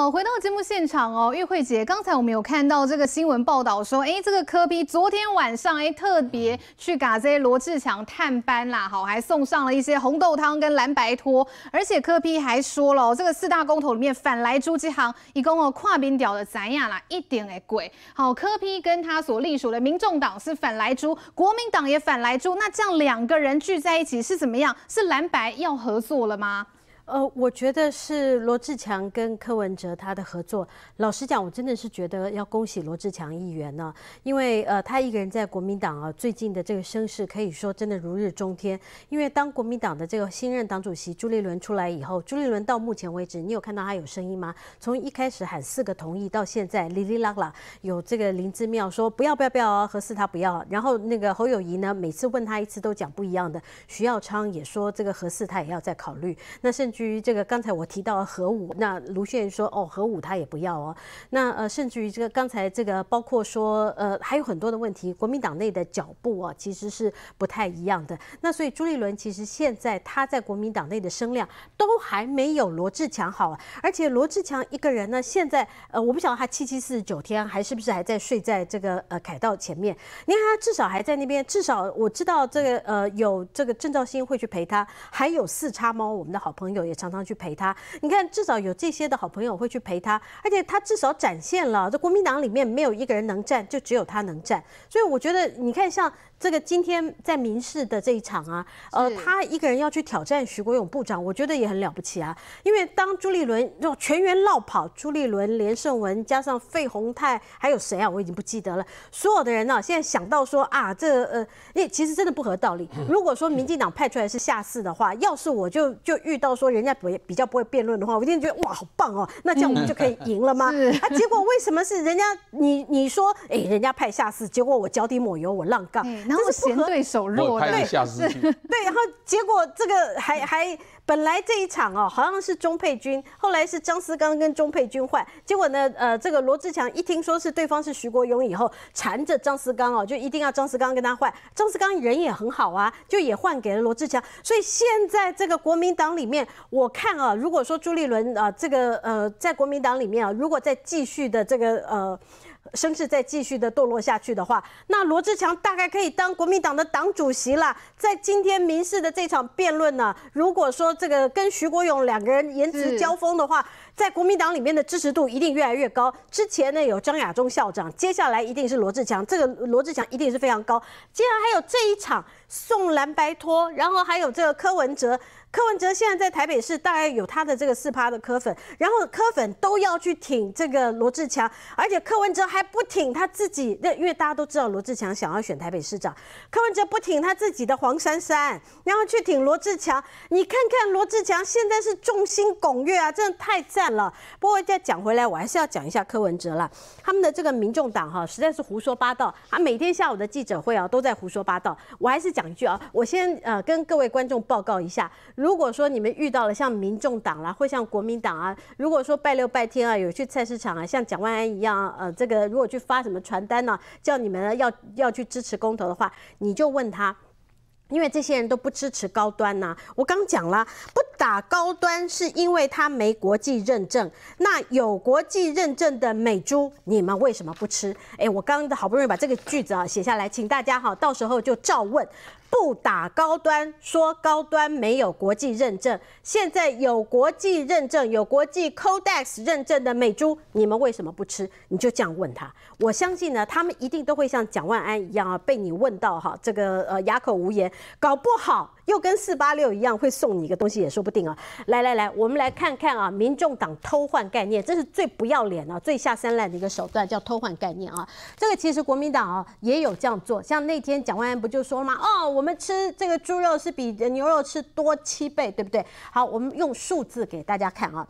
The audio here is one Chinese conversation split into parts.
好，回到节目现场哦，玉慧姐，刚才我们有看到这个新闻报道说，哎，这个科比昨天晚上哎特别去嘎 Z 罗志强探班啦，好，还送上了一些红豆汤跟蓝白托，而且科比还说了，这个四大公投里面反来朱基航，一共哦跨边屌的咱呀啦一点哎鬼，好，科比跟他所隶属的民众党是反来朱，国民党也反来朱，那这样两个人聚在一起是怎么样？是蓝白要合作了吗？呃，我觉得是罗志强跟柯文哲他的合作。老实讲，我真的是觉得要恭喜罗志强议员呢，因为呃，他一个人在国民党啊，最近的这个声势可以说真的如日中天。因为当国民党的这个新任党主席朱立伦出来以后，朱立伦到目前为止，你有看到他有声音吗？从一开始喊四个同意，到现在哩哩啦啦，有这个林之妙说不要不要不要，何四他不要，然后那个侯友谊呢，每次问他一次都讲不一样的，徐耀昌也说这个何四他也要再考虑，那甚至。至于这个刚才我提到核武，那卢现说哦核武他也不要哦，那呃甚至于这个刚才这个包括说呃还有很多的问题，国民党内的脚步啊其实是不太一样的。那所以朱立伦其实现在他在国民党内的声量都还没有罗志强好，而且罗志强一个人呢，现在呃我不晓得他七七四十九天还是不是还在睡在这个呃凯道前面，你看他至少还在那边，至少我知道这个呃有这个郑兆新会去陪他，还有四叉猫我们的好朋友。也常常去陪他，你看，至少有这些的好朋友会去陪他，而且他至少展现了，这国民党里面没有一个人能站，就只有他能站，所以我觉得，你看像。这个今天在民事的这一场啊，呃，他一个人要去挑战徐国勇部长，我觉得也很了不起啊。因为当朱立伦就全员落跑，朱立伦、连胜文加上费宏泰，还有谁啊？我已经不记得了。所有的人呢，现在想到说啊，这呃，哎，其实真的不合道理。如果说民进党派出来是下四的话，要是我就就遇到说人家比比较不会辩论的话，我一定觉得哇，好棒哦，那这样我们就可以赢了吗？啊，结果为什么是人家你你说哎，人家派下四，结果我脚底抹油，我浪杠。然后嫌对手弱，对，对，然后结果这个还还本来这一场哦，好像是钟佩君，后来是张思刚跟钟佩君换，结果呢，呃，这个罗志强一听说是对方是徐国勇以后，缠着张思刚哦，就一定要张思刚跟他换，张思刚人也很好啊，就也换给了罗志强，所以现在这个国民党里面，我看啊，如果说朱立伦啊，这个呃，在国民党里面啊，如果再继续的这个呃。声势再继续的堕落下去的话，那罗志强大概可以当国民党的党主席了。在今天民事的这场辩论呢，如果说这个跟徐国勇两个人颜值交锋的话。在国民党里面的支持度一定越来越高。之前呢有张亚中校长，接下来一定是罗志强。这个罗志强一定是非常高。竟然还有这一场送蓝白托，然后还有这个柯文哲。柯文哲现在在台北市大概有他的这个四趴的柯粉，然后柯粉都要去挺这个罗志强，而且柯文哲还不挺他自己。那因为大家都知道罗志强想要选台北市长，柯文哲不挺他自己的黄珊珊，然后去挺罗志强。你看看罗志强现在是众星拱月啊，真的太赞。了，不过再讲回来，我还是要讲一下柯文哲了。他们的这个民众党哈，实在是胡说八道。啊，每天下午的记者会啊，都在胡说八道。我还是讲一句啊，我先呃，跟各位观众报告一下。如果说你们遇到了像民众党啦，或像国民党啊，如果说拜六拜天啊，有去菜市场啊，像蒋万安一样呃，这个如果去发什么传单呢，叫你们要要去支持公投的话，你就问他，因为这些人都不支持高端呐。我刚讲了，不。打高端是因为它没国际认证，那有国际认证的美猪，你们为什么不吃？哎，我刚刚好不容易把这个句子啊写下来，请大家哈，到时候就照问。不打高端，说高端没有国际认证，现在有国际认证、有国际 Codex 认证的美猪，你们为什么不吃？你就这样问他，我相信呢，他们一定都会像蒋万安一样啊，被你问到哈，这个呃哑口无言，搞不好。又跟四八六一样，会送你一个东西也说不定啊！来来来，我们来看看啊，民众党偷换概念，这是最不要脸啊，最下三滥的一个手段，叫偷换概念啊！这个其实国民党啊也有这样做，像那天蒋万安不就说了吗？哦，我们吃这个猪肉是比牛肉吃多七倍，对不对？好，我们用数字给大家看啊，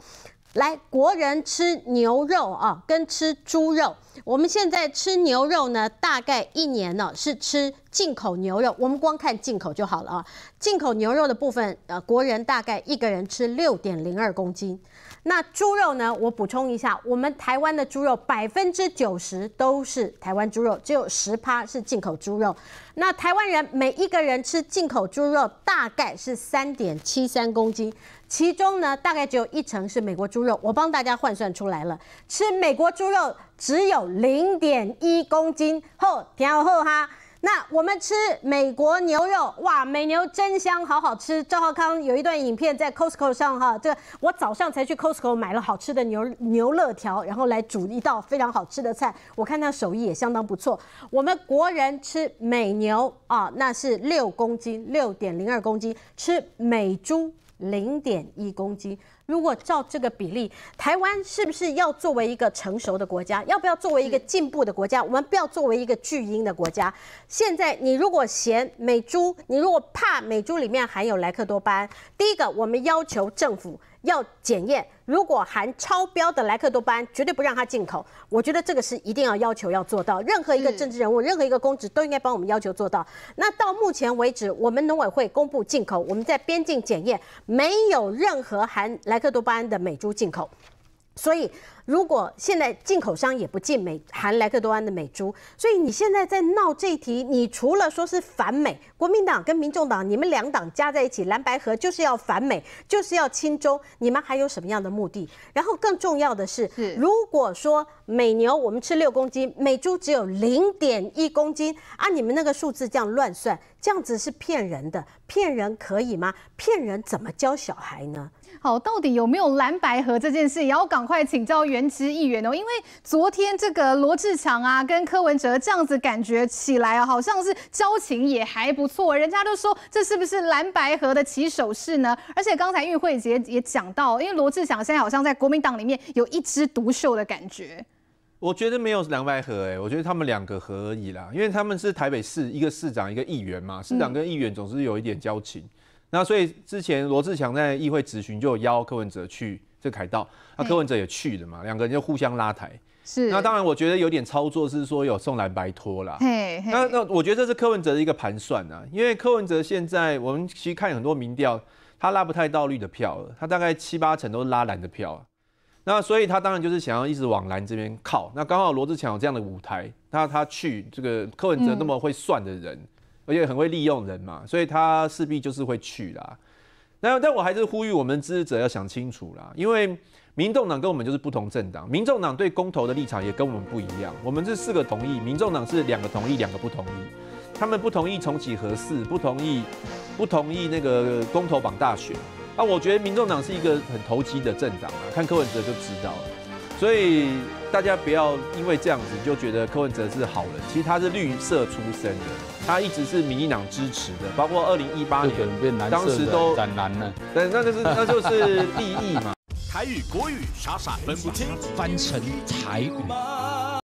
来，国人吃牛肉啊跟吃猪肉，我们现在吃牛肉呢，大概一年呢是吃。进口牛肉，我们光看进口就好了啊。进口牛肉的部分，呃，国人大概一个人吃六点零二公斤。那猪肉呢？我补充一下，我们台湾的猪肉百分之九十都是台湾猪肉，只有十趴是进口猪肉。那台湾人每一个人吃进口猪肉大概是三点七三公斤，其中呢，大概只有一成是美国猪肉。我帮大家换算出来了，吃美国猪肉只有零点一公斤。后听好哈。那我们吃美国牛肉，哇，美牛真香，好好吃。赵浩康有一段影片在 Costco 上哈，这个我早上才去 Costco 买了好吃的牛牛肋条，然后来煮一道非常好吃的菜，我看他手艺也相当不错。我们国人吃美牛啊，那是六公斤，六点零二公斤，吃美猪。零点一公斤，如果照这个比例，台湾是不是要作为一个成熟的国家？要不要作为一个进步的国家？我们不要作为一个巨婴的国家。现在你如果嫌美猪，你如果怕美猪里面含有莱克多巴胺，第一个，我们要求政府。要检验，如果含超标的莱克多巴胺，绝对不让它进口。我觉得这个是一定要要求要做到。任何一个政治人物，任何一个公职，都应该帮我们要求做到。那到目前为止，我们农委会公布进口，我们在边境检验，没有任何含莱克多巴胺的美猪进口，所以。如果现在进口商也不进美含莱克多安的美猪，所以你现在在闹这题，你除了说是反美，国民党跟民众党你们两党加在一起蓝白合就是要反美，就是要亲中，你们还有什么样的目的？然后更重要的是，是如果说美牛我们吃六公斤，美猪只有零点一公斤，按你们那个数字这样乱算，这样子是骗人的，骗人可以吗？骗人怎么教小孩呢？好，到底有没有蓝白合这件事，也要赶快请教原。全之议员哦，因为昨天这个罗志祥啊，跟柯文哲这样子感觉起来啊，好像是交情也还不错。人家都说这是不是蓝白河的起手式呢？而且刚才玉慧姐也讲到，因为罗志祥现在好像在国民党里面有一枝独秀的感觉。我觉得没有蓝白合，哎，我觉得他们两个合而已啦，因为他们是台北市一个市长，一个议员嘛，市长跟议员总是有一点交情。那所以之前罗志祥在议会咨询，就有邀柯文哲去。这凯道，那柯文哲也去了嘛？两个人就互相拉台。是。那当然，我觉得有点操作，是说有送蓝白托啦。那那我觉得这是柯文哲的一个盘算啊，因为柯文哲现在我们其实看很多民调，他拉不太到绿的票了，他大概七八成都是拉蓝的票啊。那所以他当然就是想要一直往蓝这边靠。那刚好罗志强有这样的舞台，他他去这个柯文哲那么会算的人，而且很会利用人嘛，所以他势必就是会去啦。那但我还是呼吁我们支持者要想清楚啦，因为民众党跟我们就是不同政党，民众党对公投的立场也跟我们不一样。我们是四个同意，民众党是两个同意，两个不同意。他们不同意重启核四，不同意，不同意那个公投绑大选。啊，我觉得民众党是一个很投机的政党啊，看柯文哲就知道了。所以大家不要因为这样子就觉得柯文哲是好人，其实他是绿色出身的，他一直是民进党支持的，包括二零一八年当时都斩蓝了，对，那就是那就是利益嘛。台语国语傻傻分不清，翻成台语。